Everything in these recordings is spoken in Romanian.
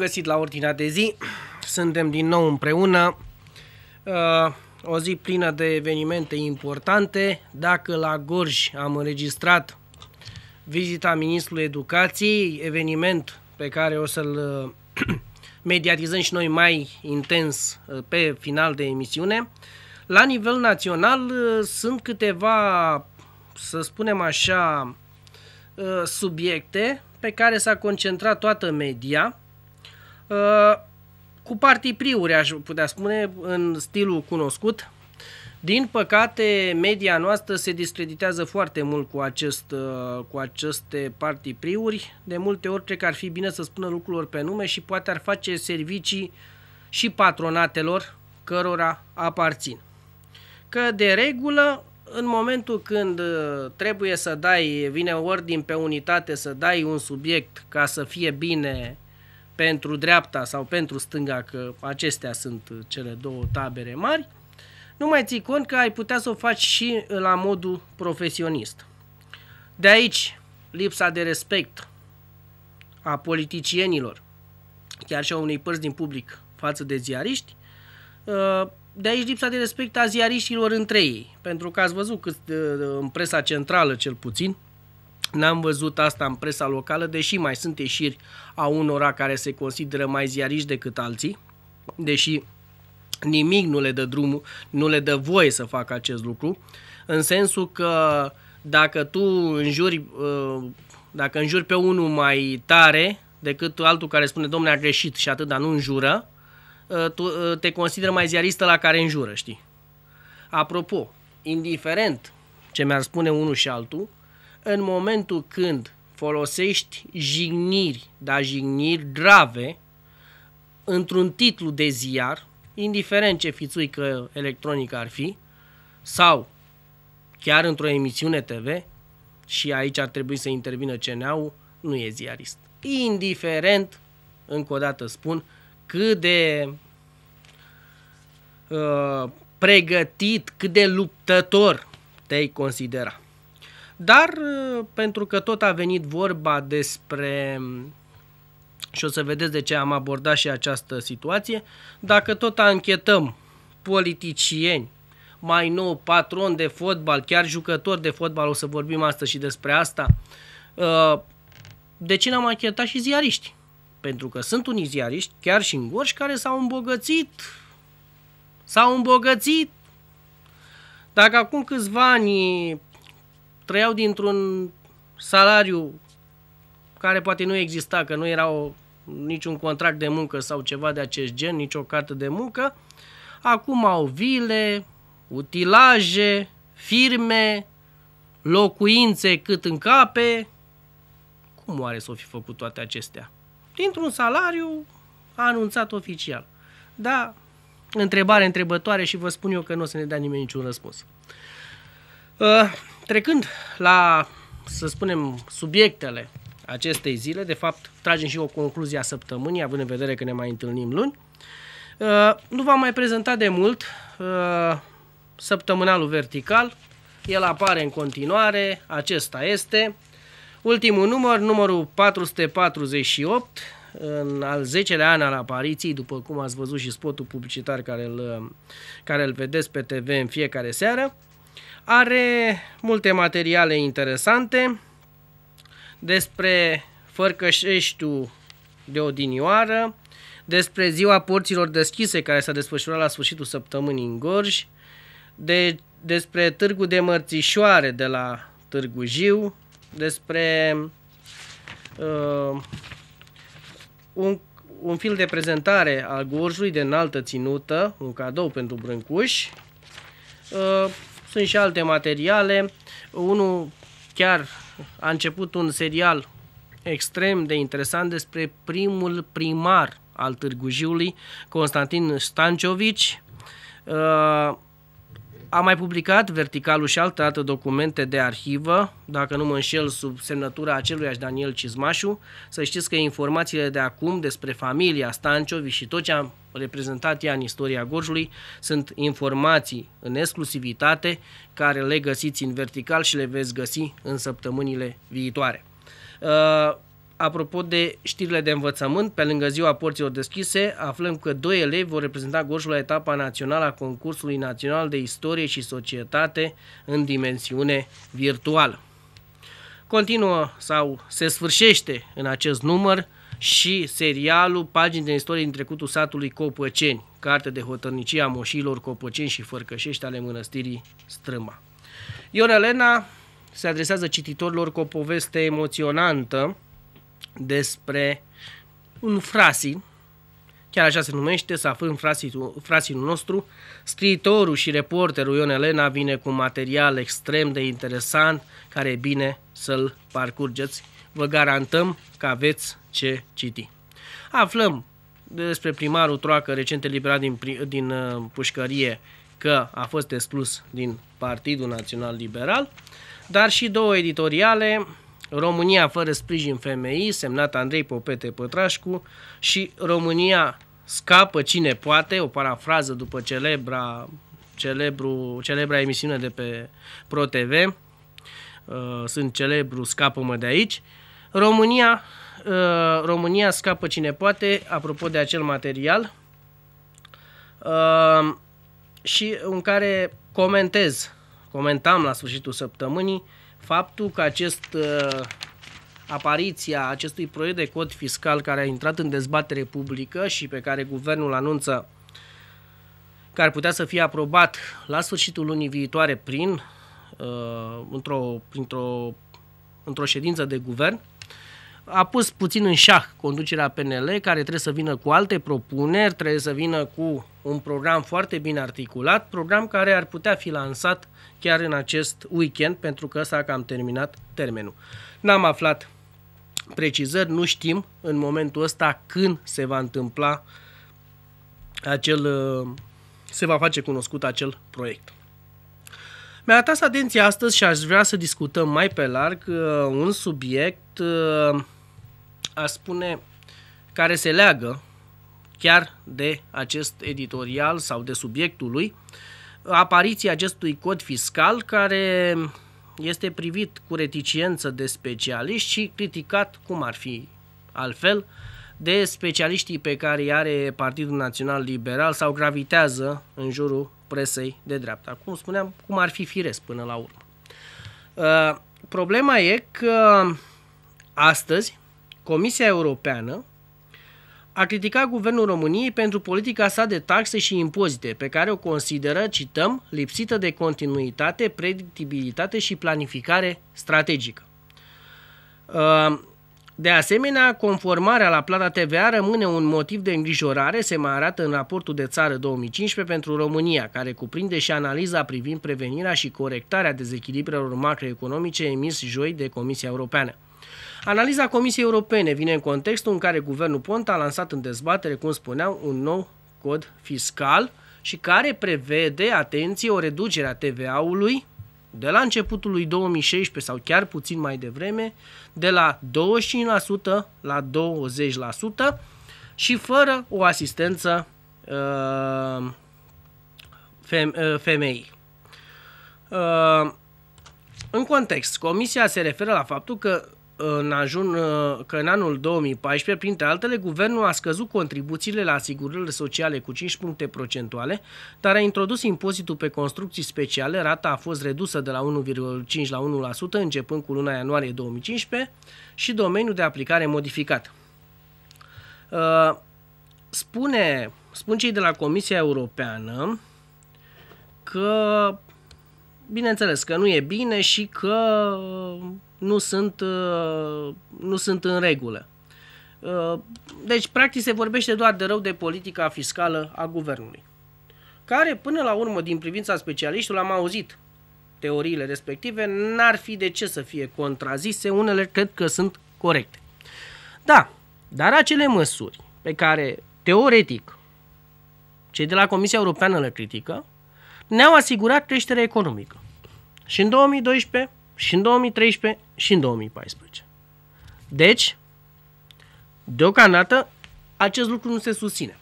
găsit la ordinea de zi. Suntem din nou împreună. Uh, o zi plină de evenimente importante. Dacă la Gorj am înregistrat vizita Ministrului Educației, eveniment pe care o să-l uh, mediatizăm și noi mai intens uh, pe final de emisiune, la nivel național sunt câteva, să spunem așa, subiecte pe care s-a concentrat toată media Uh, cu partipriuri, aș putea spune, în stilul cunoscut. Din păcate, media noastră se discreditează foarte mult cu, acest, uh, cu aceste partipriuri. De multe ori cred că ar fi bine să spună lucrurilor pe nume și poate ar face servicii și patronatelor cărora aparțin. Că de regulă, în momentul când uh, trebuie să dai, vine ordin pe unitate, să dai un subiect ca să fie bine uh, pentru dreapta sau pentru stânga, că acestea sunt cele două tabere mari, nu mai ții cont că ai putea să o faci și la modul profesionist. De aici lipsa de respect a politicienilor, chiar și a unei părți din public față de ziariști, uh, de aici lipsa de respect a ziariștilor între ei, pentru că ați văzut cât uh, în presa centrală cel puțin, N-am văzut asta în presa locală, deși mai sunt ieșiri a unora care se consideră mai ziariși decât alții, deși nimic nu le dă drumul, nu le dă voie să facă acest lucru, în sensul că dacă tu înjuri, uh, dacă înjuri pe unul mai tare decât altul care spune, domnule, a greșit și atât, dar nu înjură, uh, tu uh, te consideră mai ziaristă la care înjură, știi? Apropo, indiferent ce mi-ar spune unul și altul, în momentul când folosești jigniri, dar jigniri grave, într-un titlu de ziar, indiferent ce fițuică electronică ar fi, sau chiar într-o emisiune TV, și aici ar trebui să intervină CNA-ul, nu e ziarist. Indiferent, încă o dată spun, cât de uh, pregătit, cât de luptător te-ai considera. Dar uh, pentru că tot a venit vorba despre și o să vedeți de ce am abordat și această situație, dacă tot anchetăm politicieni, mai nou patron de fotbal, chiar jucător de fotbal, o să vorbim astăzi și despre asta, uh, de ce n-am anchetat și ziariști? Pentru că sunt unii ziariști, chiar și în Gorj, care s-au îmbogățit. S-au îmbogățit. Dacă acum câțiva ani trăiau dintr-un salariu care poate nu exista, că nu era o, niciun contract de muncă sau ceva de acest gen, nicio carte de muncă. Acum au vile, utilaje, firme, locuințe cât cape. Cum oare să o fi făcut toate acestea? Dintr-un salariu anunțat oficial. Da, întrebare întrebătoare și vă spun eu că nu o să ne dea nimeni niciun răspuns. Uh, Trecând la, să spunem, subiectele acestei zile, de fapt, tragem și o concluzie a săptămânii, având în vedere că ne mai întâlnim luni, uh, nu v-am mai prezentat de mult uh, săptămânalul vertical, el apare în continuare, acesta este ultimul număr, numărul 448, în al 10-lea an al apariției, după cum ați văzut și spotul publicitar care îl, care îl vedeți pe TV în fiecare seară. Are multe materiale interesante despre Fărcășeștiu de odinioară, despre ziua porților deschise care s-a desfășurat la sfârșitul săptămânii în Gorj, de, despre târgul de mărțișoare de la Târgu Jiu, despre uh, un, un film de prezentare al Gorjului de înaltă ținută, un cadou pentru Brâncuș, uh, sunt și alte materiale. Unul chiar a început un serial extrem de interesant despre primul primar al Târgu Jiului, Constantin Stanciovici. Uh, am mai publicat verticalul și altă alte documente de arhivă, dacă nu mă înșel, sub semnătura aceluiași Daniel Cizmașu. Să știți că informațiile de acum despre familia Stanciovi și tot ce a reprezentat ea în istoria Gorjului sunt informații în exclusivitate care le găsiți în vertical și le veți găsi în săptămânile viitoare. Uh, Apropo de știrile de învățământ, pe lângă ziua porților deschise, aflăm că doi elevi vor reprezenta Gorjul la etapa națională a concursului național de istorie și societate în dimensiune virtuală. Continuă sau se sfârșește în acest număr și serialul Pagini din istorie din trecutul satului Copăceni, carte de hotărnicie a moșilor Copăceni și Fărcășești ale mănăstirii Strâma. Ion Elena se adresează cititorilor cu o poveste emoționantă, despre un frasi, chiar așa se numește, să aflăm frasinul nostru, scriitorul și reporterul Ion Elena vine cu un material extrem de interesant, care e bine să-l parcurgeți. Vă garantăm că aveți ce citi. Aflăm despre primarul Troacă, recent eliberat din, din uh, pușcărie, că a fost exclus din Partidul Național Liberal, dar și două editoriale România fără sprijin femei, semnat Andrei Popete Pătrașcu, și România scapă cine poate, o parafrază după celebra, celebru, celebra emisiune de pe ProTV, uh, sunt celebru, scapă-mă de aici, România, uh, România scapă cine poate, apropo de acel material, uh, și în care comentez, comentam la sfârșitul săptămânii, faptul că acest uh, apariția acestui proiect de cod fiscal care a intrat în dezbatere publică și pe care guvernul anunță că ar putea să fie aprobat la sfârșitul lunii viitoare prin, uh, într-o, printr-o, într-o ședință de guvern, a pus puțin în șah conducerea PNL, care trebuie să vină cu alte propuneri, trebuie să vină cu un program foarte bine articulat, program care ar putea fi lansat chiar în acest weekend, pentru că s-a cam terminat termenul. N-am aflat precizări, nu știm în momentul ăsta când se va întâmpla acel, uh, se va face cunoscut acel proiect. Mi-a atras atenția astăzi și aș vrea să discutăm mai pe larg uh, un subiect uh, a spune, care se leagă chiar de acest editorial sau de subiectul lui, apariția acestui cod fiscal care este privit cu reticiență de specialiști și criticat cum ar fi altfel de specialiștii pe care îi are Partidul Național Liberal sau gravitează în jurul presei de dreapta. Cum spuneam, cum ar fi firesc până la urmă. Uh, problema e că uh, astăzi Comisia Europeană a criticat guvernul României pentru politica sa de taxe și impozite, pe care o consideră, cităm, lipsită de continuitate, predictibilitate și planificare strategică. Uh, de asemenea, conformarea la plata TVA rămâne un motiv de îngrijorare, se mai arată în raportul de țară 2015 pentru România, care cuprinde și analiza privind prevenirea și corectarea dezechilibrelor macroeconomice emis joi de Comisia Europeană. Analiza Comisiei Europene vine în contextul în care guvernul Ponta a lansat în dezbatere, cum spuneam, un nou cod fiscal și care prevede, atenție, o reducere a TVA-ului de la începutul lui 2016 sau chiar puțin mai devreme, de la 25% la 20% și fără o asistență uh, uh, femei. Uh, în context, comisia se referă la faptul că în, ajun, uh, că în anul 2014, printre altele, guvernul a scăzut contribuțiile la asigurările sociale cu 5 puncte procentuale, dar a introdus impozitul pe construcții speciale, rata a fost redusă de la 1,5 la 1% începând cu luna ianuarie 2015 și domeniul de aplicare modificat. Uh, spune, spun cei de la Comisia Europeană că bineînțeles că nu e bine și că nu sunt, uh, nu sunt în regulă. Uh, deci, practic, se vorbește doar de rău de politica fiscală a guvernului, care, până la urmă, din privința specialiștilor, am auzit teoriile respective, n-ar fi de ce să fie contrazise, unele cred că sunt corecte. Da, dar acele măsuri pe care, teoretic, cei de la Comisia Europeană le critică, ne-au asigurat creștere economică. Și în 2012 și în 2013 și în 2014. Deci, deocamdată, acest lucru nu se susține.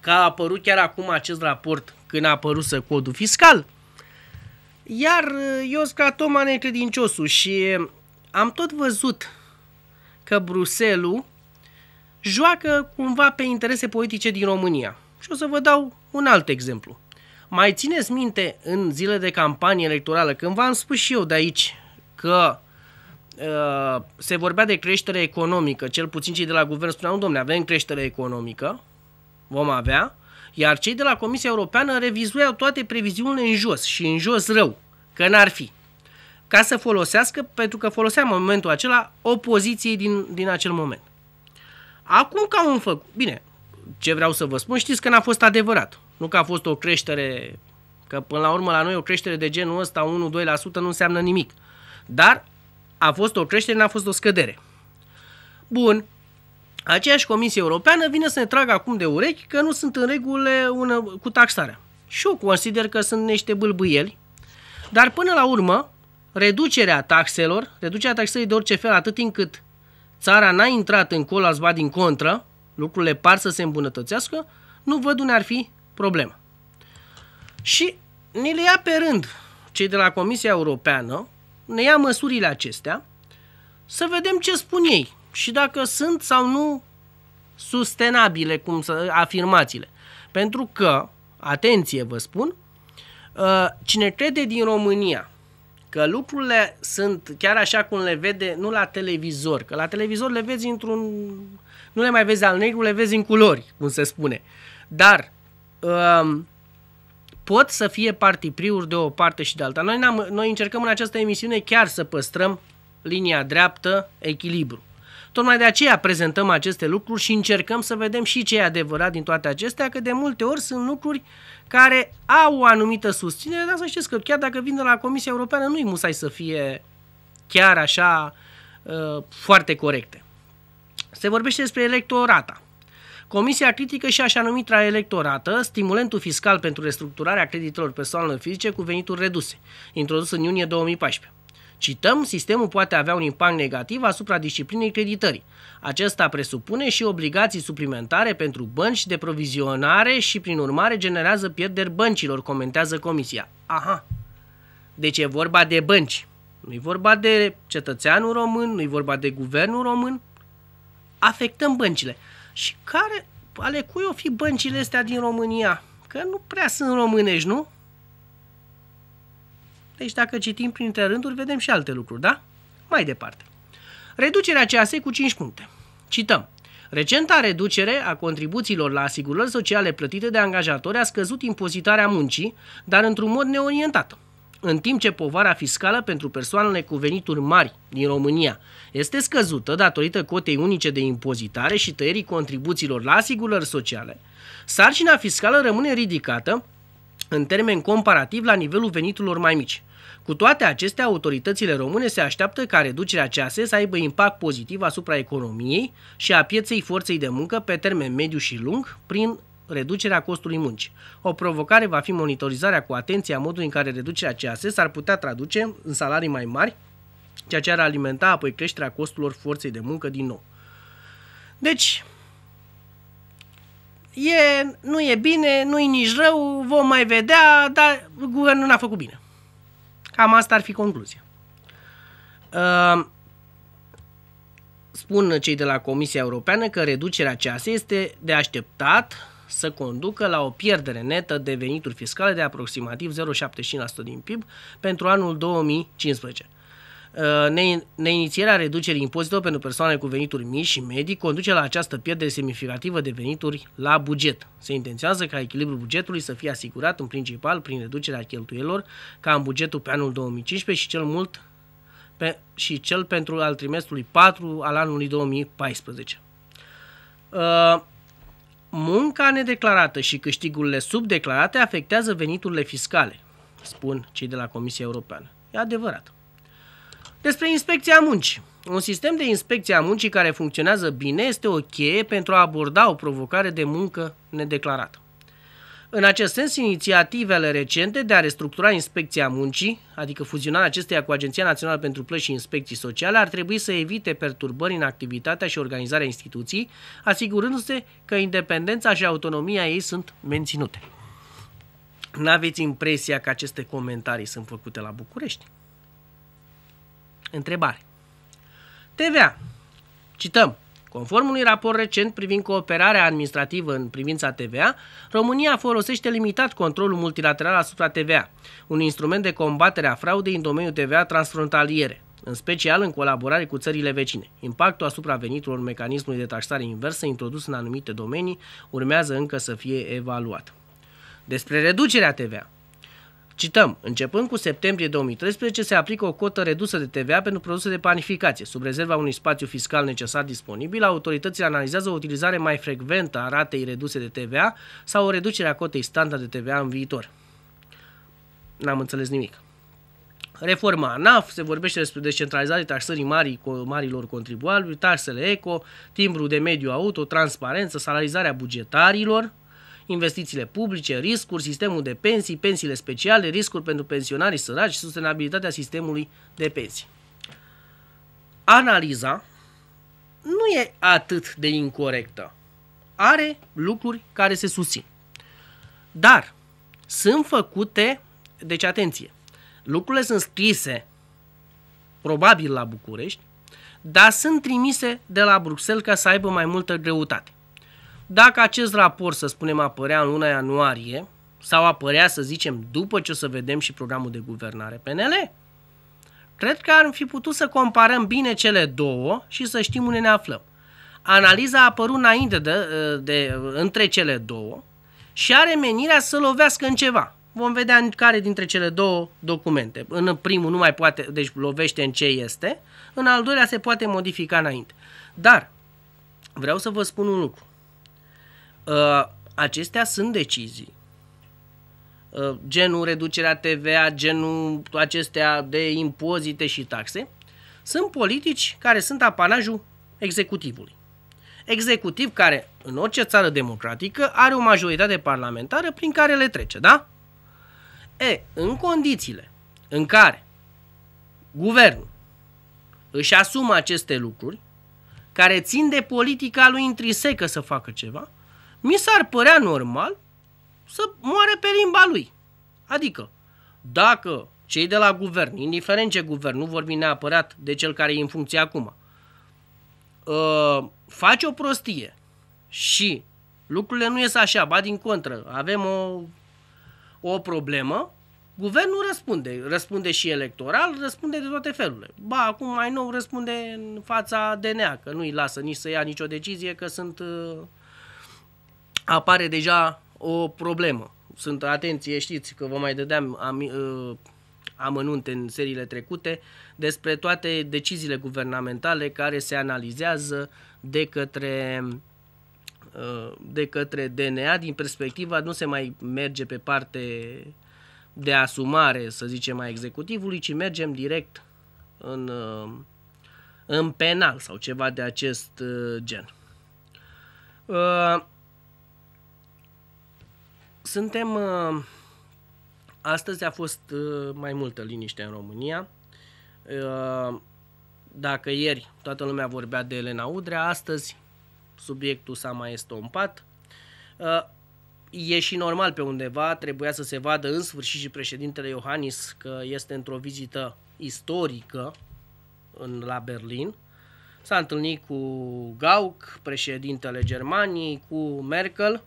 Că a apărut chiar acum acest raport când a apărut să codul fiscal, iar eu eh, sunt ca Toma necredinciosul și eh, am tot văzut că Bruselul joacă cumva pe interese politice din România. Și o să vă dau un alt exemplu. Mai țineți minte în zile de campanie electorală, când v-am spus și eu de aici că uh, se vorbea de creștere economică, cel puțin cei de la guvern spuneau, domne, avem creștere economică, vom avea, iar cei de la Comisia Europeană revizuiau toate previziunile în jos și în jos rău, că n-ar fi, ca să folosească, pentru că foloseam în momentul acela opoziției din, din acel moment. Acum ca un făcut, bine, ce vreau să vă spun, știți că n-a fost adevărat. Nu că a fost o creștere, că până la urmă la noi o creștere de genul ăsta, 1-2% nu înseamnă nimic. Dar a fost o creștere, n-a fost o scădere. Bun, aceeași Comisie Europeană vine să ne tragă acum de urechi că nu sunt în regulă una, cu taxarea. Și eu consider că sunt niște bâlbâieli, dar până la urmă, reducerea taxelor, reducerea taxelor de orice fel, atât timp cât țara n-a intrat în colo, ba din contră, lucrurile par să se îmbunătățească, nu văd unde ar fi problemă. Și ne le ia pe rând cei de la Comisia Europeană, ne ia măsurile acestea, să vedem ce spun ei și dacă sunt sau nu sustenabile, cum să, afirmațiile. Pentru că, atenție vă spun, ă, cine crede din România că lucrurile sunt chiar așa cum le vede, nu la televizor, că la televizor le vezi într-un... nu le mai vezi al negru, le vezi în culori, cum se spune. Dar pot să fie partipriuri de o parte și de alta. Noi, am noi încercăm în această emisiune chiar să păstrăm linia dreaptă, echilibru. Tocmai de aceea prezentăm aceste lucruri și încercăm să vedem și ce e adevărat din toate acestea, că de multe ori sunt lucruri care au o anumită susținere, dar să știți că chiar dacă vin de la Comisia Europeană nu-i musai să fie chiar așa uh, foarte corecte. Se vorbește despre electorata. Comisia critică și așa numită electorată, stimulentul fiscal pentru restructurarea creditelor persoanelor fizice cu venituri reduse, introdus în iunie 2014. Cităm, sistemul poate avea un impact negativ asupra disciplinei creditării. Acesta presupune și obligații suplimentare pentru bănci de provizionare și, prin urmare, generează pierderi băncilor, comentează comisia. Aha! Deci e vorba de bănci. Nu-i vorba de cetățeanul român, nu-i vorba de guvernul român. Afectăm băncile și care, ale cui o fi băncile astea din România? Că nu prea sunt românești, nu? Deci dacă citim printre rânduri, vedem și alte lucruri, da? Mai departe. Reducerea CASE cu 5 puncte. Cităm. Recenta reducere a contribuțiilor la asigurări sociale plătite de angajatori a scăzut impozitarea muncii, dar într-un mod neorientat în timp ce povara fiscală pentru persoanele cu venituri mari din România este scăzută datorită cotei unice de impozitare și tăierii contribuțiilor la asigurări sociale, sarcina fiscală rămâne ridicată în termen comparativ la nivelul veniturilor mai mici. Cu toate acestea, autoritățile române se așteaptă ca reducerea cease să aibă impact pozitiv asupra economiei și a pieței forței de muncă pe termen mediu și lung prin reducerea costului muncii. O provocare va fi monitorizarea cu atenție a modului în care reducerea CAS s-ar putea traduce în salarii mai mari, ceea ce ar alimenta apoi creșterea costurilor forței de muncă din nou. Deci, e, nu e bine, nu e nici rău, vom mai vedea, dar guvernul n-a făcut bine. Cam asta ar fi concluzia. Uh, spun cei de la Comisia Europeană că reducerea aceasta este de așteptat să conducă la o pierdere netă de venituri fiscale de aproximativ 0,75% din PIB pentru anul 2015. Uh, Neinițierea reducerii impozitelor pentru persoane cu venituri mici și medii conduce la această pierdere semnificativă de venituri la buget. Se intenționează ca echilibrul bugetului să fie asigurat în principal prin reducerea cheltuielor ca în bugetul pe anul 2015 și cel mult pe, și cel pentru al trimestrului 4 al anului 2014. Uh, Munca nedeclarată și câștigurile subdeclarate afectează veniturile fiscale, spun cei de la Comisia Europeană. E adevărat. Despre inspecția muncii. Un sistem de inspecție a muncii care funcționează bine este o cheie pentru a aborda o provocare de muncă nedeclarată. În acest sens, inițiativele recente de a restructura inspecția muncii, adică fuzionarea acesteia cu Agenția Națională pentru Plăci și Inspecții Sociale, ar trebui să evite perturbări în activitatea și organizarea instituției, asigurându-se că independența și autonomia ei sunt menținute. N-aveți impresia că aceste comentarii sunt făcute la București? Întrebare. TVA. Cităm. Conform unui raport recent privind cooperarea administrativă în privința TVA, România folosește limitat controlul multilateral asupra TVA, un instrument de combatere a fraudei în domeniul TVA transfrontaliere în special în colaborare cu țările vecine. Impactul asupra veniturilor mecanismului de taxare inversă introdus în anumite domenii urmează încă să fie evaluat. Despre reducerea TVA. Cităm, începând cu septembrie 2013 se aplică o cotă redusă de TVA pentru produse de panificație. Sub rezerva unui spațiu fiscal necesar disponibil, autoritățile analizează o utilizare mai frecventă a ratei reduse de TVA sau o reducere a cotei standard de TVA în viitor. N-am înțeles nimic. Reforma ANAF, se vorbește despre descentralizare taxării marii, marilor contribuabili, taxele ECO, timbru de mediu auto, transparență, salarizarea bugetarilor, investițiile publice, riscuri, sistemul de pensii, pensiile speciale, riscuri pentru pensionarii săraci, sustenabilitatea sistemului de pensii. Analiza nu e atât de incorrectă. Are lucruri care se susțin. Dar sunt făcute, deci atenție, lucrurile sunt scrise probabil la București, dar sunt trimise de la Bruxelles ca să aibă mai multă greutate. Dacă acest raport, să spunem, apărea în luna ianuarie, sau apărea, să zicem, după ce o să vedem și programul de guvernare PNL, cred că ar fi putut să comparăm bine cele două și să știm unde ne aflăm. Analiza a apărut înainte de, de, de între cele două și are menirea să lovească în ceva. Vom vedea în care dintre cele două documente. În primul nu mai poate, deci lovește în ce este, în al doilea se poate modifica înainte. Dar vreau să vă spun un lucru. Uh, acestea sunt decizii. Uh, genul reducerea TVA, genul acestea de impozite și taxe, sunt politici care sunt apanajul executivului. Executiv care, în orice țară democratică, are o majoritate parlamentară prin care le trece, da? E, în condițiile în care guvernul își asumă aceste lucruri, care țin de politica lui intrisecă să facă ceva, mi s-ar părea normal să moare pe limba lui. Adică, dacă cei de la guvern, indiferent ce guvern, nu vorbim neapărat de cel care e în funcție acum, uh, face o prostie și lucrurile nu ies așa, ba din contră, avem o, o problemă, guvernul răspunde. Răspunde și electoral, răspunde de toate felurile. Ba, acum mai nou răspunde în fața DNA, că nu-i lasă nici să ia nicio decizie, că sunt... Uh, apare deja o problemă. Sunt atenție, știți că vă mai dădeam am, ă, amănunte în seriile trecute despre toate deciziile guvernamentale care se analizează de către ă, de către DNA din perspectiva nu se mai merge pe parte de asumare, să zicem, a executivului, ci mergem direct în, ă, în penal sau ceva de acest gen. Suntem... Uh, astăzi a fost uh, mai multă liniște în România. Uh, dacă ieri toată lumea vorbea de Elena Udrea, astăzi subiectul s-a mai estompat. E și normal pe undeva, trebuia să se vadă în sfârșit și președintele Iohannis că este într-o vizită istorică în, la Berlin. S-a întâlnit cu Gauck, președintele Germaniei, cu Merkel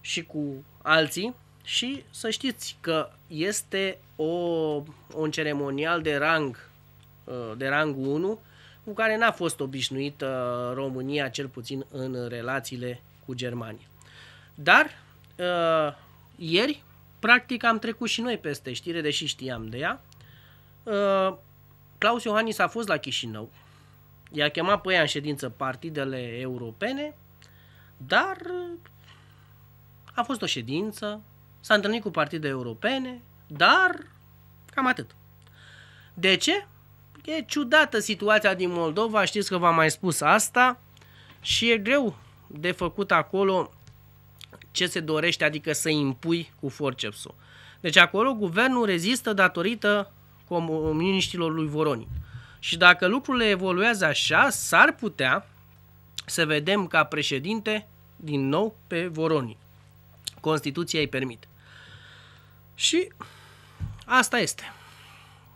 și cu alții și să știți că este o, un ceremonial de rang, uh, de rang 1, cu care n-a fost obișnuită România, cel puțin în relațiile cu Germania. Dar uh, ieri, practic, am trecut și noi peste știre, deși știam de ea. Uh, Claus Iohannis a fost la Chișinău, i-a chemat pe ea în ședință partidele europene, dar a fost o ședință, s-a întâlnit cu partide europene, dar cam atât. De ce? E ciudată situația din Moldova, știți că v-am mai spus asta și e greu de făcut acolo ce se dorește, adică să impui cu forcepsul. Deci acolo guvernul rezistă datorită comuniștilor lui Voroni. Și dacă lucrurile evoluează așa, s-ar putea să vedem ca președinte din nou pe Voronin. Constituția îi permite. Și asta este.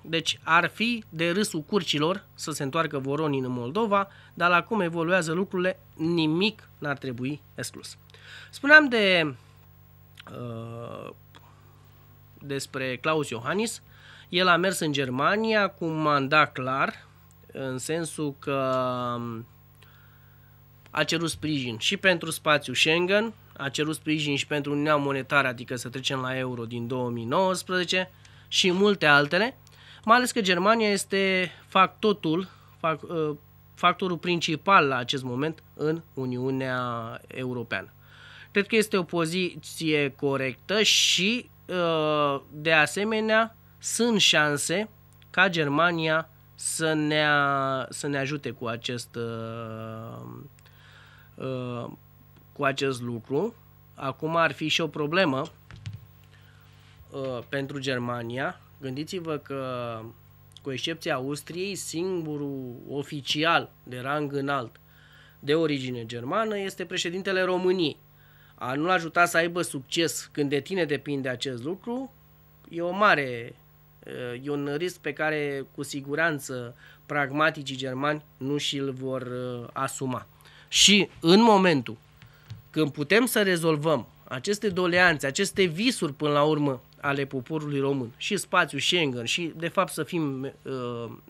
Deci ar fi de râsul curcilor să se întoarcă voronii în Moldova, dar la cum evoluează lucrurile, nimic n-ar trebui exclus. Spuneam de uh, despre Claus Iohannis. El a mers în Germania cu un mandat clar, în sensul că um, a cerut sprijin și pentru spațiul Schengen, a cerut sprijin și pentru Uniunea Monetară, adică să trecem la euro din 2019 și multe altele, mai ales că Germania este factotul, fac, ă, factorul principal la acest moment în Uniunea Europeană. Cred că este o poziție corectă și, ă, de asemenea, sunt șanse ca Germania să ne, să ne ajute cu acest uh, uh, cu acest lucru. Acum ar fi și o problemă uh, pentru Germania. Gândiți-vă că, cu excepția Austriei, singurul oficial de rang înalt de origine germană este președintele României. A nu ajuta să aibă succes când de tine depinde acest lucru e o mare uh, E un risc pe care cu siguranță pragmaticii germani nu și-l vor uh, asuma. Și în momentul când putem să rezolvăm aceste doleanțe, aceste visuri până la urmă ale poporului român și spațiul Schengen și de fapt să fim uh,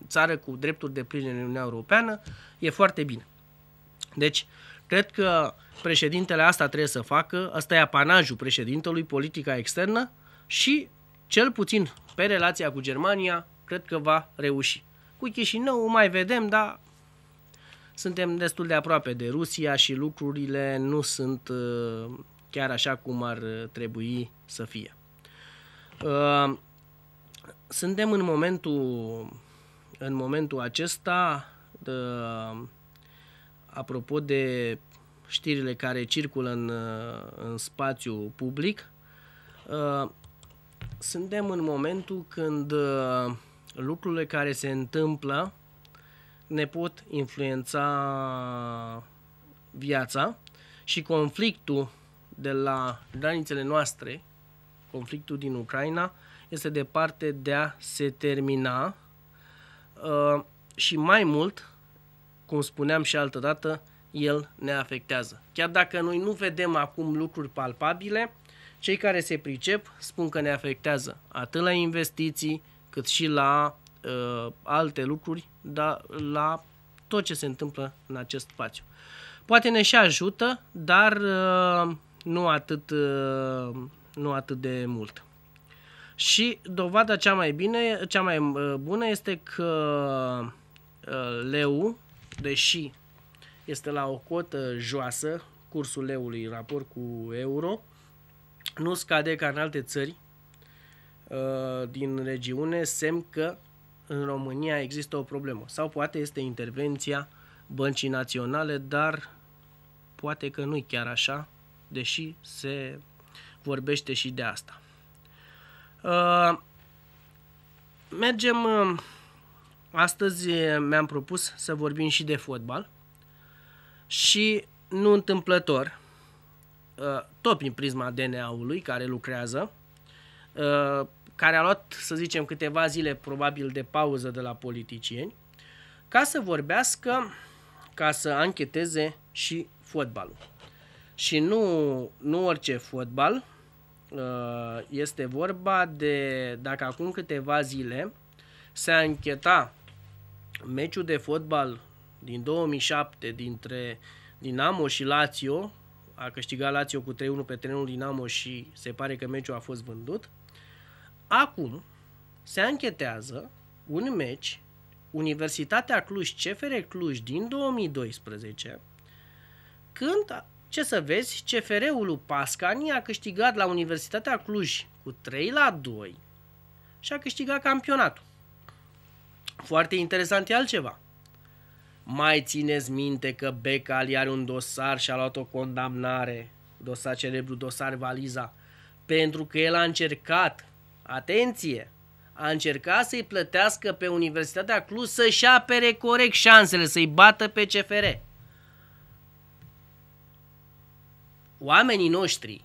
țară cu drepturi de pline în Uniunea Europeană, e foarte bine. Deci, cred că președintele asta trebuie să facă, asta e apanajul președintelui, politica externă și cel puțin pe relația cu Germania, cred că va reuși. Cu Chișinău mai vedem, dar suntem destul de aproape de Rusia și lucrurile nu sunt uh, chiar așa cum ar uh, trebui să fie. Uh, suntem în momentul, în momentul acesta, apropo de știrile care circulă în, în spațiu public, suntem în momentul când lucrurile care se întâmplă ne pot influența viața și conflictul de la granițele noastre, conflictul din Ucraina, este departe de a se termina uh, și mai mult, cum spuneam și altă dată, el ne afectează. Chiar dacă noi nu vedem acum lucruri palpabile, cei care se pricep spun că ne afectează atât la investiții, cât și la uh, alte lucruri dar la tot ce se întâmplă în acest spațiu. Poate ne și ajută, dar uh, nu, atât, uh, nu atât de mult. Și dovada cea mai bine, cea mai uh, bună este că uh, leu, deși este la o cotă joasă, cursul leului în raport cu euro, nu scade ca în alte țări uh, din regiune, semn că în România există o problemă. Sau poate este intervenția băncii naționale, dar poate că nu-i chiar așa, deși se vorbește și de asta. Uh, mergem, uh, astăzi mi-am propus să vorbim și de fotbal și nu întâmplător, uh, tot prin prisma DNA-ului care lucrează, uh, care a luat, să zicem, câteva zile probabil de pauză de la politicieni, ca să vorbească, ca să ancheteze și fotbalul. Și nu, nu orice fotbal, uh, este vorba de, dacă acum câteva zile se ancheta meciul de fotbal din 2007 dintre Dinamo și Lazio, a câștigat Lazio cu 3-1 pe terenul Dinamo și se pare că meciul a fost vândut, Acum se anchetează un meci Universitatea Cluj-CFR Cluj din 2012, când, ce să vezi, CFR-ul lui Pascani a câștigat la Universitatea Cluj cu 3 la 2 și a câștigat campionatul. Foarte interesant e altceva. Mai țineți minte că Becali are un dosar și a luat o condamnare, dosar celebru, dosar valiza, pentru că el a încercat atenție, a încercat să-i plătească pe Universitatea Cluj să-și apere corect șansele, să-i bată pe CFR. Oamenii noștri,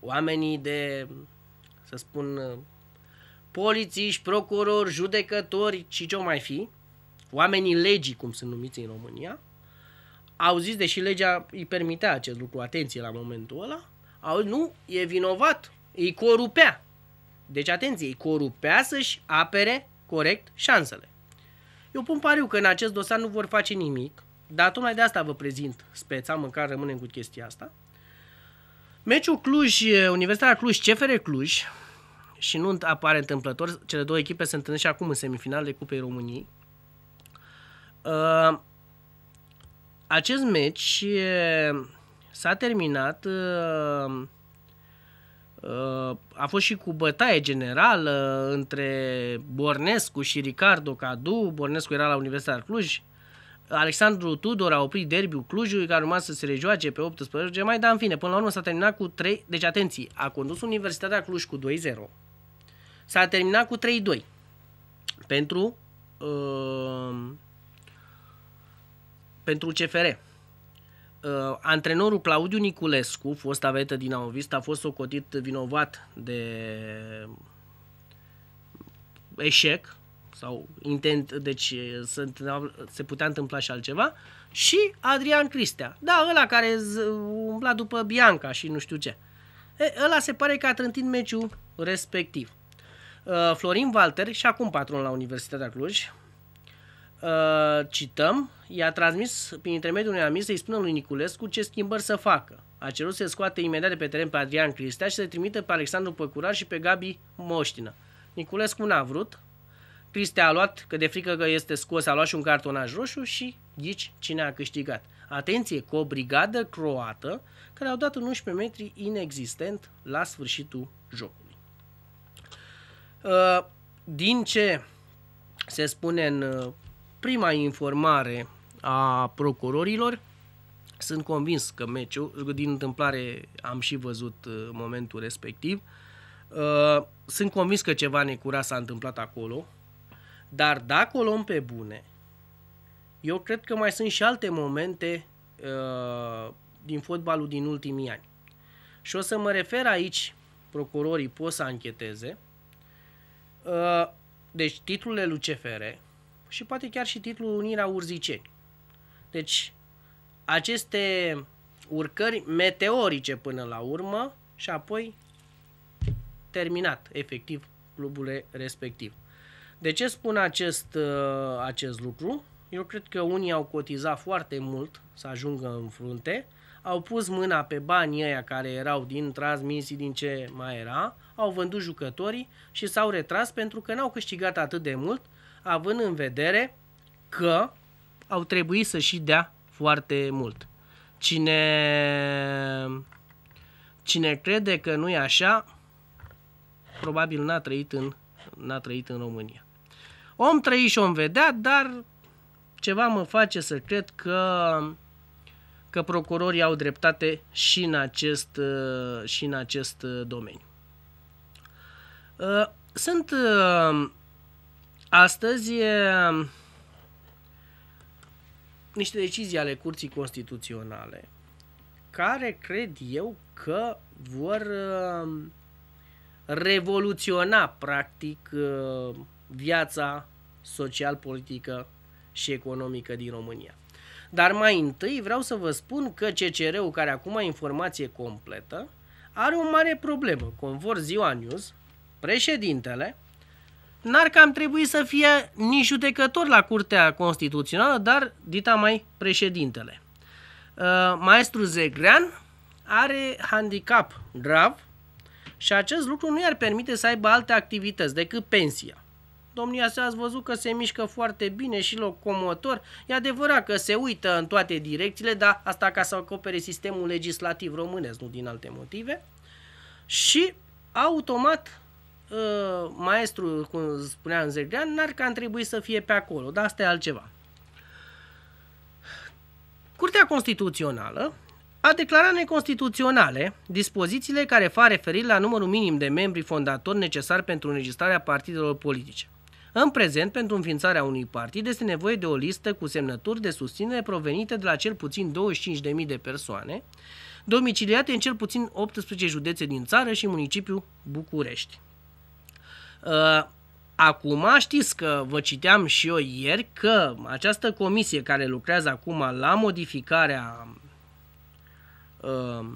oamenii de, să spun, polițiști, procurori, judecători și ce mai fi, oamenii legii, cum sunt numiți în România, au zis, deși legea îi permitea acest lucru, atenție la momentul ăla, au zis, nu, e vinovat, îi corupea. Deci atenție, îi corupea să-și apere corect șansele. Eu pun pariu că în acest dosar nu vor face nimic, dar tocmai de asta vă prezint speța, măcar rămânem cu chestia asta. Meciul Cluj, Universitatea Cluj, CFR Cluj, și nu apare întâmplător, cele două echipe se întâlnesc și acum în semifinalele Cupei României. Uh, acest meci uh, s-a terminat uh, Uh, a fost și cu bătaie generală între Bornescu și Ricardo Cadu. Bornescu era la Universitatea Cluj. Alexandru Tudor a oprit derbiul Clujului, care urma să se rejoace pe 18 mai, dar în fine, până la urmă s-a terminat cu 3... Deci, atenție, a condus Universitatea Cluj cu 2-0. S-a terminat cu 3-2 pentru, uh, pentru CFR uh, antrenorul Claudiu Niculescu, fost avetă din Aovist, a fost socotit vinovat de eșec sau intent, deci uh, se, se putea întâmpla și altceva, și Adrian Cristea. Da, ăla care umbla după Bianca și nu știu ce. E, ăla se pare că a trântit meciul respectiv. Uh, Florin Walter și acum patron la Universitatea Cluj, Uh, cităm, i-a transmis prin intermediul unui amic să-i spună lui Niculescu ce schimbări să facă. A cerut să scoate imediat de pe teren pe Adrian Cristea și să trimită pe Alexandru Păcurar și pe Gabi Moștină. Niculescu n-a vrut, Cristea a luat, că de frică că este scos, a luat și un cartonaj roșu și ghici cine a câștigat. Atenție, cu o brigadă croată care au dat un 11 metri inexistent la sfârșitul jocului. Uh, din ce se spune în uh, prima informare a procurorilor. Sunt convins că meciul, din întâmplare am și văzut uh, momentul respectiv, uh, sunt convins că ceva necurat s-a întâmplat acolo, dar dacă o luăm pe bune, eu cred că mai sunt și alte momente uh, din fotbalul din ultimii ani. Și o să mă refer aici, procurorii pot să ancheteze. deci titlurile lui CFR, și poate chiar și titlul Unirea Urziceni. Deci, aceste urcări meteorice până la urmă și apoi terminat efectiv clubul respectiv. De ce spun acest, uh, acest lucru? Eu cred că unii au cotizat foarte mult să ajungă în frunte, au pus mâna pe banii ăia care erau din transmisii, din ce mai era, au vândut jucătorii și s-au retras pentru că n-au câștigat atât de mult, având în vedere că au trebuit să și dea foarte mult. Cine, cine crede că nu e așa, probabil n-a trăit în, n-a trăit în România. Om trăi și om vedea, dar ceva mă face să cred că, că procurorii au dreptate și în acest, și în acest domeniu. Uh, sunt uh, astăzi uh, niște decizii ale Curții Constituționale care cred eu că vor revoluționa practic viața social-politică și economică din România. Dar mai întâi vreau să vă spun că CCR-ul, care acum a informație completă, are o mare problemă. Convor Ziua News, președintele, n-ar cam trebui să fie nici judecător la Curtea Constituțională, dar dita mai președintele. Uh, Maestru Zegrean are handicap grav și acest lucru nu i-ar permite să aibă alte activități decât pensia. Domnia sa ați văzut că se mișcă foarte bine și locomotor. E adevărat că se uită în toate direcțiile, dar asta ca să acopere sistemul legislativ românesc, nu din alte motive. Și automat Ă, maestru, cum spunea în Zegrean, n-ar ca trebui să fie pe acolo, dar asta e altceva. Curtea Constituțională a declarat neconstituționale dispozițiile care fac referire la numărul minim de membri fondatori necesar pentru înregistrarea partidelor politice. În prezent, pentru înființarea unui partid este nevoie de o listă cu semnături de susținere provenite de la cel puțin 25.000 de persoane, domiciliate în cel puțin 18 județe din țară și municipiul București. Uh, acum știți că vă citeam și eu ieri că această comisie care lucrează acum la modificarea uh,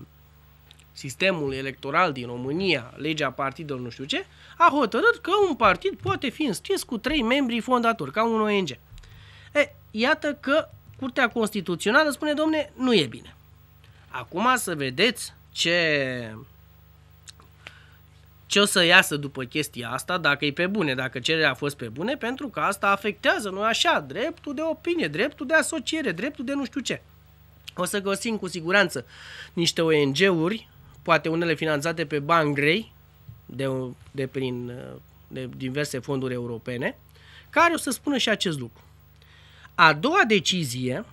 sistemului electoral din România, legea partidelor nu știu ce, a hotărât că un partid poate fi înscris cu trei membri fondatori, ca un ONG. E, iată că Curtea Constituțională spune, domne, nu e bine. Acum să vedeți ce ce o să iasă după chestia asta, dacă e pe bune, dacă cererea a fost pe bune, pentru că asta afectează, nu așa, dreptul de opinie, dreptul de asociere, dreptul de nu știu ce. O să găsim cu siguranță niște ONG-uri, poate unele finanțate pe bani grei, de, de prin de diverse fonduri europene, care o să spună și acest lucru. A doua decizie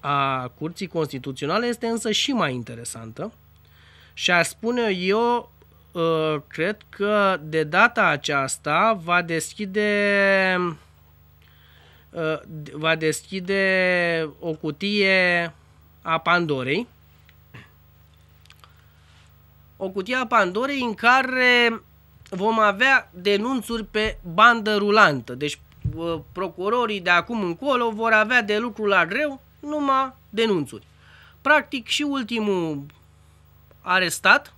a Curții Constituționale este însă și mai interesantă și a spune eu Uh, cred că de data aceasta va deschide uh, va deschide o cutie a Pandorei. O cutie a Pandorei în care vom avea denunțuri pe bandă rulantă. Deci uh, procurorii de acum încolo vor avea de lucru la greu numai denunțuri. Practic și ultimul arestat,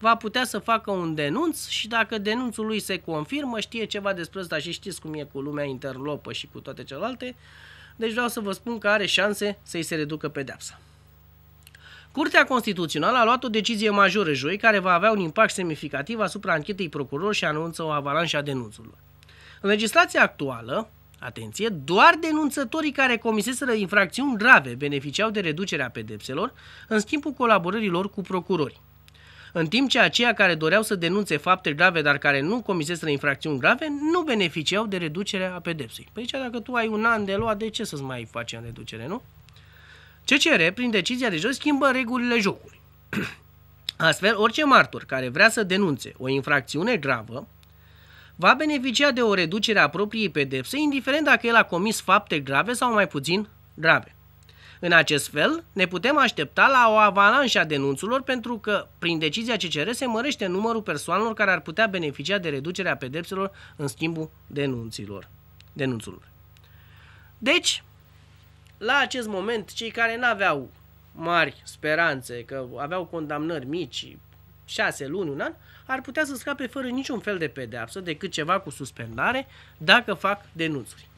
va putea să facă un denunț și dacă denunțul lui se confirmă, știe ceva despre asta și știți cum e cu lumea interlopă și cu toate celelalte, deci vreau să vă spun că are șanse să-i se reducă pedeapsa. Curtea Constituțională a luat o decizie majoră joi care va avea un impact semnificativ asupra anchetei procuror și anunță o avalanșă a denunțurilor. În legislația actuală, atenție, doar denunțătorii care comiseseră infracțiuni grave beneficiau de reducerea pedepselor în schimbul colaborărilor lor cu procurori în timp ce aceia care doreau să denunțe fapte grave, dar care nu comiseseră infracțiuni grave, nu beneficiau de reducerea a pedepsei. Păi zicea, dacă tu ai un an de luat, de ce să-ți mai faci în reducere, nu? CCR, prin decizia de jos, schimbă regulile jocului. Astfel, orice martor care vrea să denunțe o infracțiune gravă, va beneficia de o reducere a propriei pedepse, indiferent dacă el a comis fapte grave sau mai puțin grave. În acest fel, ne putem aștepta la o avalanșă a denunțurilor pentru că, prin decizia CCR, se mărește numărul persoanelor care ar putea beneficia de reducerea pedepselor în schimbul denunților. denunțurilor. Deci, la acest moment, cei care nu aveau mari speranțe, că aveau condamnări mici, șase luni, un an, ar putea să scape fără niciun fel de pedeapsă, decât ceva cu suspendare, dacă fac denunțuri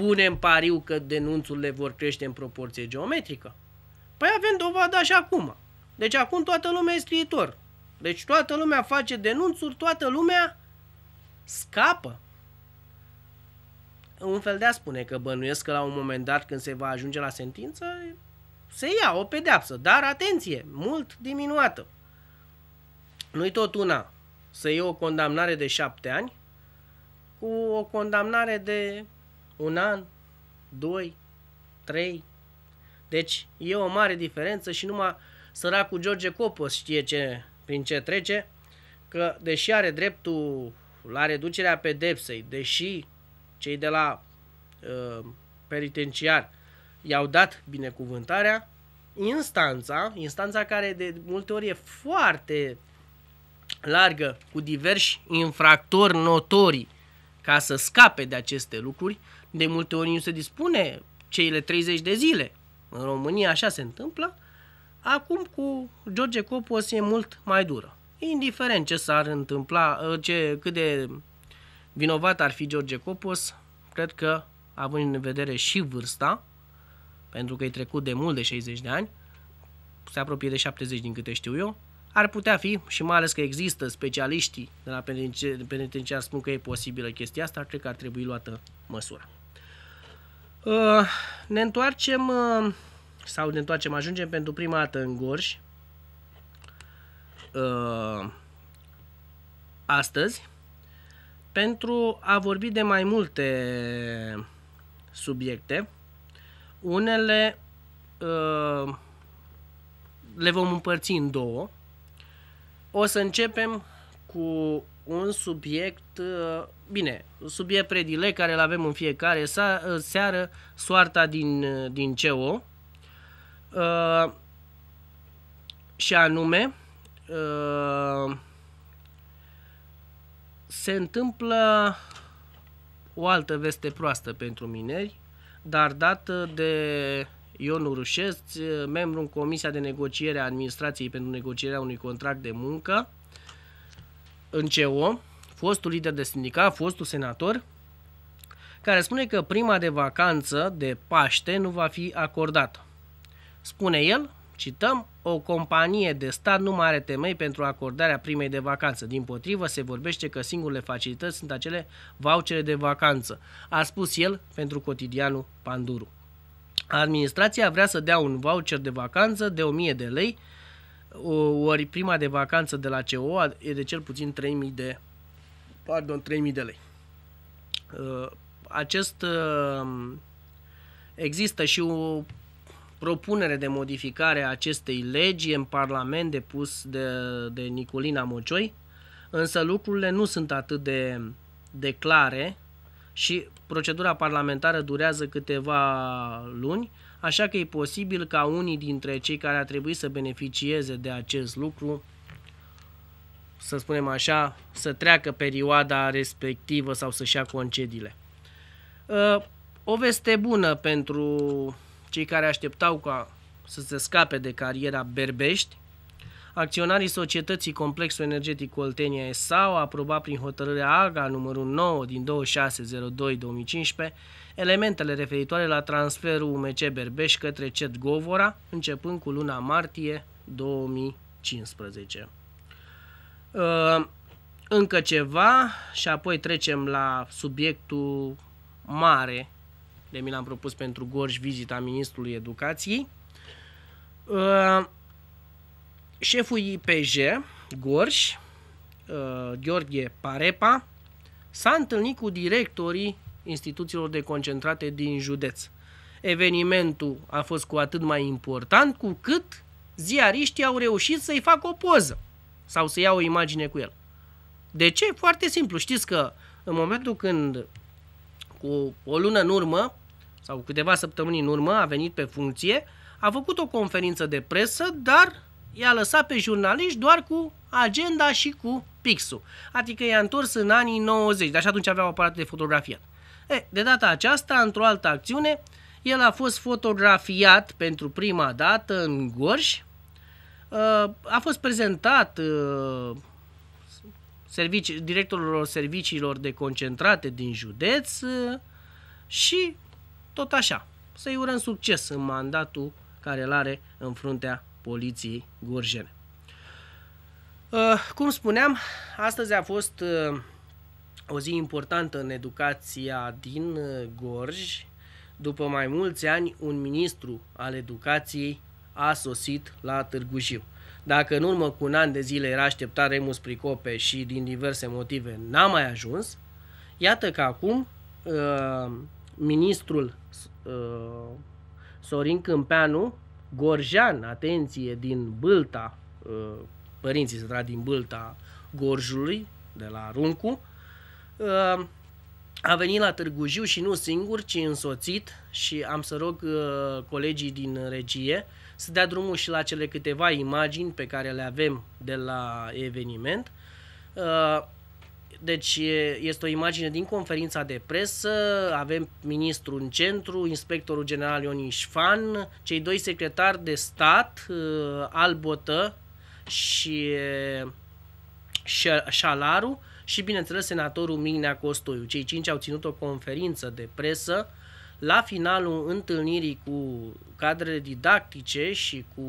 punem pariu că denunțurile vor crește în proporție geometrică? Păi avem dovada și acum. Deci acum toată lumea e scriitor. Deci toată lumea face denunțuri, toată lumea scapă. Un fel de a spune că bănuiesc că la un moment dat când se va ajunge la sentință se ia o pedeapsă, dar atenție, mult diminuată. Nu-i tot una să iei o condamnare de șapte ani cu o condamnare de un an, doi, trei. Deci e o mare diferență și numai săracul George Copos știe ce, prin ce trece, că deși are dreptul la reducerea pedepsei, deși cei de la uh, penitenciar i-au dat binecuvântarea, instanța, instanța care de multe ori e foarte largă cu diversi infractori notori ca să scape de aceste lucruri, de multe ori nu se dispune cele 30 de zile. În România așa se întâmplă. Acum cu George Copos e mult mai dură. Indiferent ce s-ar întâmpla, uh, ce, cât de vinovat ar fi George Copos, cred că, având în vedere și vârsta, pentru că e trecut de mult de 60 de ani, se apropie de 70 din câte știu eu, ar putea fi și mai ales că există specialiștii de la penitenciar spun că e posibilă chestia asta, cred că ar trebui luată măsura. Uh, ne întoarcem, uh, sau ne întoarcem, ajungem pentru prima dată în Gorj. Uh, astăzi, pentru a vorbi de mai multe subiecte, unele le vom împărți în două. O să începem cu un subiect, uh, bine, un subiect predilect care îl avem în fiecare uh, seară, soarta din, uh, din ceo și anume, se întâmplă o altă veste proastă pentru mineri, dar dată de Ion Urușesc, membru în Comisia de Negociere a Administrației pentru negocierea unui contract de muncă, în CEO, fostul lider de sindicat, fostul senator, care spune că prima de vacanță de Paște nu va fi acordată. Spune el, cităm, o companie de stat nu mai are temei pentru acordarea primei de vacanță. Din potrivă, se vorbește că singurele facilități sunt acele vouchere de vacanță, a spus el pentru cotidianul Panduru. Administrația vrea să dea un voucher de vacanță de 1000 de lei ori prima de vacanță de la CO e de cel puțin 3000 de, pardon, 3000 de lei. Uh, acest, uh, există și o propunere de modificare a acestei legi în Parlament depus de, de Nicolina Mocioi, însă lucrurile nu sunt atât de, de clare și procedura parlamentară durează câteva luni, așa că e posibil ca unii dintre cei care ar trebui să beneficieze de acest lucru, să spunem așa, să treacă perioada respectivă sau să-și ia concediile. Ă, o veste bună pentru cei care așteptau ca să se scape de cariera berbești, Acționarii societății Complexul Energetic Oltenia S.A. au aprobat prin hotărârea AGA numărul 9 din 2602-2015 elementele referitoare la transferul UMC Berbeș către CET Govora, începând cu luna martie 2015. Uh, încă ceva și apoi trecem la subiectul mare de mi l-am propus pentru Gorj vizita Ministrului Educației. Uh, șeful IPJ, Gorș, uh, Gheorghe Parepa, s-a întâlnit cu directorii instituțiilor de concentrate din județ. Evenimentul a fost cu atât mai important cu cât ziariștii au reușit să-i facă o poză sau să ia o imagine cu el. De ce? Foarte simplu. Știți că în momentul când cu o lună în urmă sau câteva săptămâni în urmă a venit pe funcție, a făcut o conferință de presă, dar i-a lăsat pe jurnaliști doar cu agenda și cu pixul. Adică i-a întors în anii 90, dar și atunci aveau aparate de fotografiat. E, de data aceasta, într-o altă acțiune, el a fost fotografiat pentru prima dată în Gorj, a fost prezentat servici, directorilor serviciilor de concentrate din județ și tot așa. Să-i urăm succes în mandatul care îl are în fruntea poliției gorjene. Uh, cum spuneam, astăzi a fost uh, o zi importantă în educația din uh, Gorj. După mai mulți ani, un ministru al educației a sosit la Târgu Jiu. Dacă în urmă cu un an de zile era așteptat Remus Pricope și din diverse motive n-a mai ajuns, iată că acum ministrul Sorin Câmpeanu Gorjan, atenție, din Bâlta, uh, părinții se trag din Bâlta Gorjului, de la Runcu, uh, a venit la Târgu Jiu și nu singur, ci însoțit și am să rog uh, colegii din regie să dea drumul și la cele câteva imagini pe care le avem de la eveniment deci este o imagine din conferința de presă, avem ministru în centru, inspectorul general Ion Ișfan, cei doi secretari de stat, Albotă și Șalaru și, bineînțeles, senatorul Mignea Costoiu. Cei cinci au ținut o conferință de presă la finalul întâlnirii cu cadrele didactice și cu,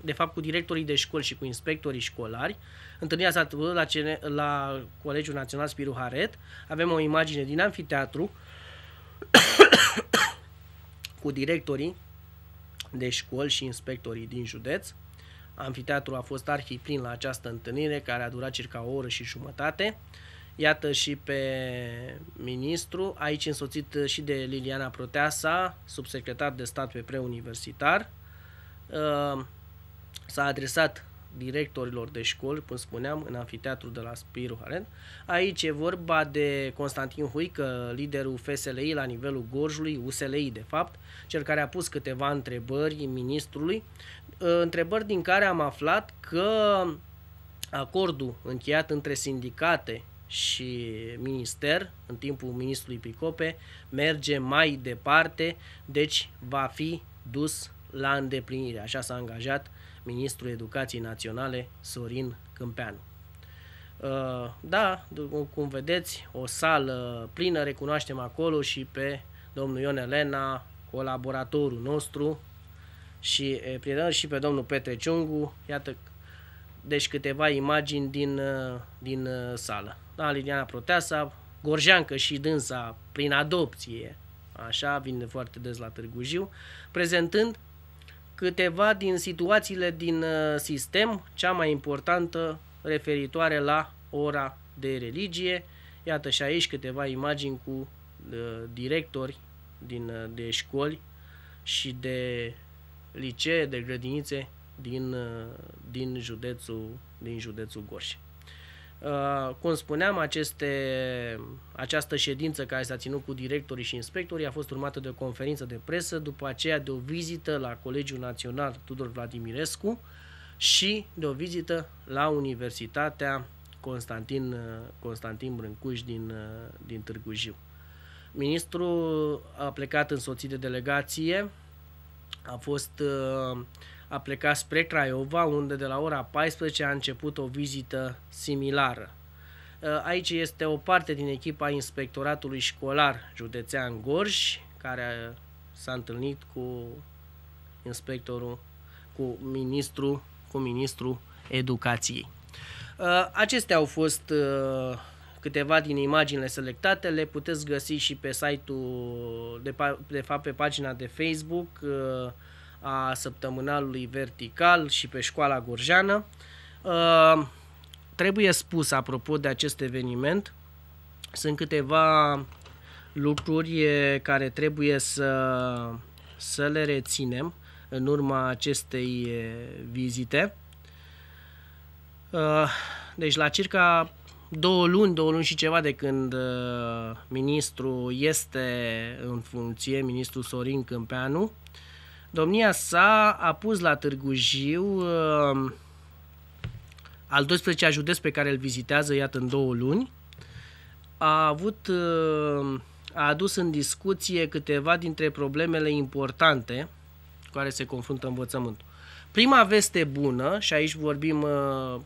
de fapt, cu directorii de școli și cu inspectorii școlari, Întâlnirea s-a întâmplat la, CN, la Colegiul Național Spiru Haret. Avem o imagine din anfiteatru cu directorii de școli și inspectorii din județ. Amfiteatru a fost arhi plin la această întâlnire, care a durat circa o oră și jumătate. Iată și pe ministru, aici însoțit și de Liliana Proteasa, subsecretar de stat pe preuniversitar. Uh, s-a adresat directorilor de școli, cum spuneam, în anfiteatru de la Spiru Haren. Aici e vorba de Constantin Huică, liderul FSLI la nivelul Gorjului, USLI de fapt, cel care a pus câteva întrebări ministrului, ă, întrebări din care am aflat că acordul încheiat între sindicate și minister în timpul ministrului Picope merge mai departe, deci va fi dus la îndeplinire. Așa s-a angajat ministrul Educației Naționale Sorin Câmpeanu. Uh, da, cum vedeți, o sală plină, recunoaștem acolo și pe domnul Ion Elena, colaboratorul nostru și prietenul și pe domnul Petre Ciungu, iată deci câteva imagini din, uh, din uh, sală. Da, Liliana Proteasa, Gorjeancă și dânsa prin adopție, așa, vine foarte des la Târgu Jiu, prezentând câteva din situațiile din uh, sistem, cea mai importantă referitoare la ora de religie. Iată și aici câteva imagini cu uh, directori din, uh, de școli și de licee, de grădinițe din, din, județul, din județul Gorj. Uh, cum spuneam, aceste, această ședință care s-a ținut cu directorii și inspectorii a fost urmată de o conferință de presă, după aceea de o vizită la Colegiul Național Tudor Vladimirescu și de o vizită la Universitatea Constantin, uh, Constantin Brâncuș din, uh, din Târgu Jiu. Ministrul a plecat însoțit de delegație, a fost uh, a plecat spre Craiova, unde de la ora 14 a început o vizită similară. Uh, aici este o parte din echipa Inspectoratului Școlar Județean Gorj, care uh, s-a întâlnit cu inspectorul, cu ministru, cu ministrul educației. Uh, acestea au fost câteva din imaginile selectate, le puteți găsi și pe site-ul, de, de fapt pe pagina de Facebook a săptămânalului vertical și pe școala gorjeană. Uh, trebuie spus, apropo de acest eveniment, sunt câteva lucruri care trebuie să, să le reținem în urma acestei vizite. Deci la circa două luni, două luni și ceva de când ministrul este în funcție, ministrul Sorin Câmpeanu, Domnia sa a pus la Târgu Jiu uh, al 12-a județ pe care îl vizitează, iată, în două luni. A avut, uh, a adus în discuție câteva dintre problemele importante cu care se confruntă învățământul. Prima veste bună, și aici vorbim, uh,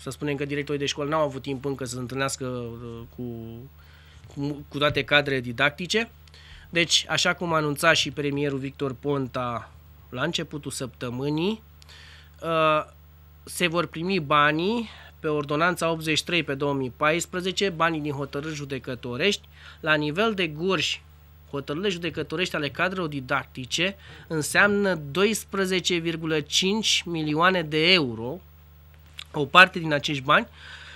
să spunem că directorii de școală n-au avut timp încă să se întâlnească uh, cu, cu, cu toate cadre didactice, deci, așa cum anunța și premierul Victor Ponta la începutul săptămânii, uh, se vor primi banii pe ordonanța 83 pe 2014, banii din hotărâri judecătorești, la nivel de gorj, hotărârile judecătorești ale cadrelor didactice înseamnă 12,5 milioane de euro. O parte din acești bani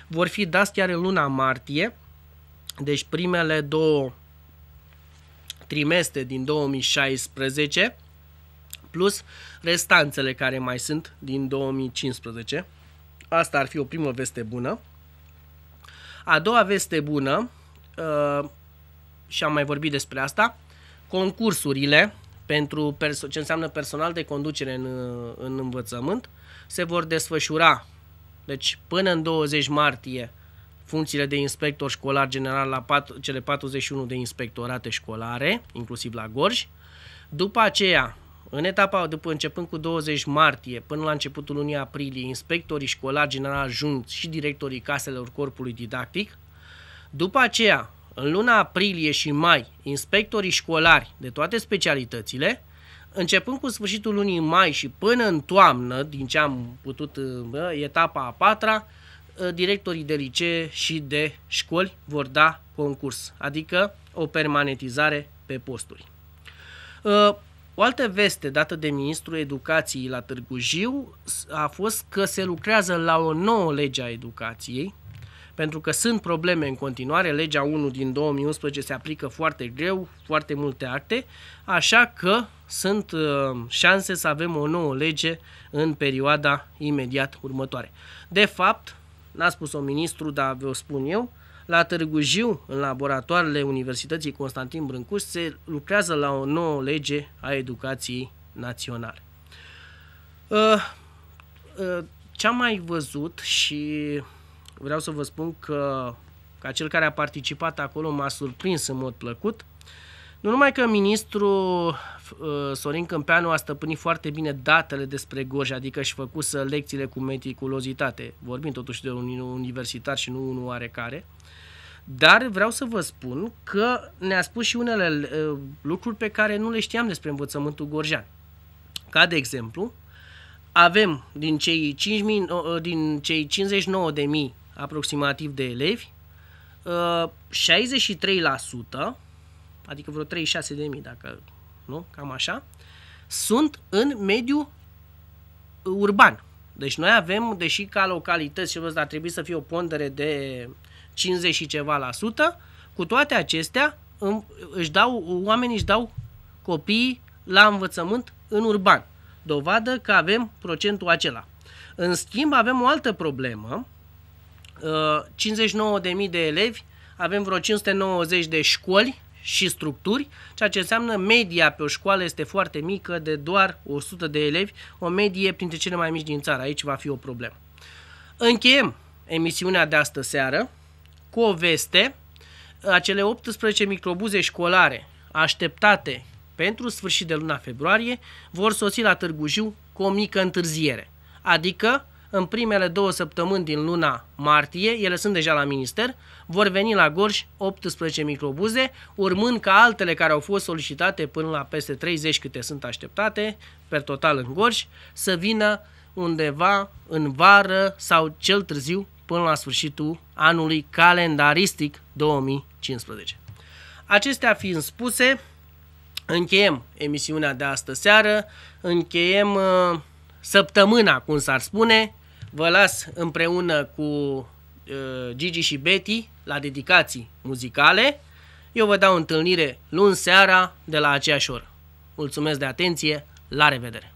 vor fi dați chiar în luna martie, deci primele două trimestre din 2016 plus restanțele care mai sunt din 2015. Asta ar fi o primă veste bună. A doua veste bună, uh, și am mai vorbit despre asta, concursurile pentru ce înseamnă personal de conducere în, uh, în învățământ se vor desfășura deci până în 20 martie funcțiile de inspector școlar general la pat, cele 41 de inspectorate școlare, inclusiv la Gorj. După aceea, în etapa, după începând cu 20 martie până la începutul lunii aprilie, inspectorii școlari general ajung și directorii caselor corpului didactic. După aceea, în luna aprilie și mai, inspectorii școlari de toate specialitățile, începând cu sfârșitul lunii mai și până în toamnă, din ce am putut, etapa a patra, Uh, directorii de licee și de școli vor da concurs, adică o permanentizare pe posturi. Uh, o altă veste dată de Ministrul Educației la Târgu Jiu a fost că se lucrează la o nouă lege a educației, pentru că sunt probleme în continuare, legea 1 din 2011 se aplică foarte greu, foarte multe acte, așa că sunt uh, șanse să avem o nouă lege în perioada imediat următoare. De fapt, n-a spus-o ministru, dar vă spun eu, la Târgu Jiu, în laboratoarele Universității Constantin Brâncuș, se lucrează la o nouă lege a educației naționale. Ă, ă, Ce am mai văzut și vreau să vă spun că ca cel care a participat acolo m-a surprins în mod plăcut, nu numai că ministrul uh, Sorin Câmpeanu a stăpânit foarte bine datele despre Gorj, adică și făcuse lecțiile cu meticulozitate, vorbim totuși de un universitar și nu unul oarecare, dar vreau să vă spun că ne-a spus și unele uh, lucruri pe care nu le știam despre învățământul gorjan. Ca de exemplu, avem din cei, 5 uh, din cei 59.000 aproximativ de elevi, 63% adică vreo 36.000 de mii, dacă nu, cam așa, sunt în mediu urban. Deci noi avem, deși ca localități și ar trebui să fie o pondere de 50 și ceva la sută, cu toate acestea își dau, oamenii își dau copiii la învățământ în urban. Dovadă că avem procentul acela. În schimb, avem o altă problemă. 59.000 uh, de elevi, avem vreo 590 de școli și structuri, ceea ce înseamnă media pe o școală este foarte mică, de doar 100 de elevi, o medie printre cele mai mici din țară. Aici va fi o problemă. Încheiem emisiunea de astă seară cu o veste. Acele 18 microbuze școlare așteptate pentru sfârșit de luna februarie vor sosi la Târgu Jiu cu o mică întârziere. Adică în primele două săptămâni din luna martie, ele sunt deja la minister, vor veni la Gorj 18 microbuze, urmând ca altele care au fost solicitate până la peste 30 câte sunt așteptate, per total în Gorj, să vină undeva în vară sau cel târziu până la sfârșitul anului calendaristic 2015. Acestea fiind spuse, încheiem emisiunea de astă seară, încheiem uh, săptămâna, cum s-ar spune, vă las împreună cu uh, Gigi și Betty la dedicații muzicale. Eu vă dau întâlnire luni seara de la aceeași oră. Mulțumesc de atenție, la revedere!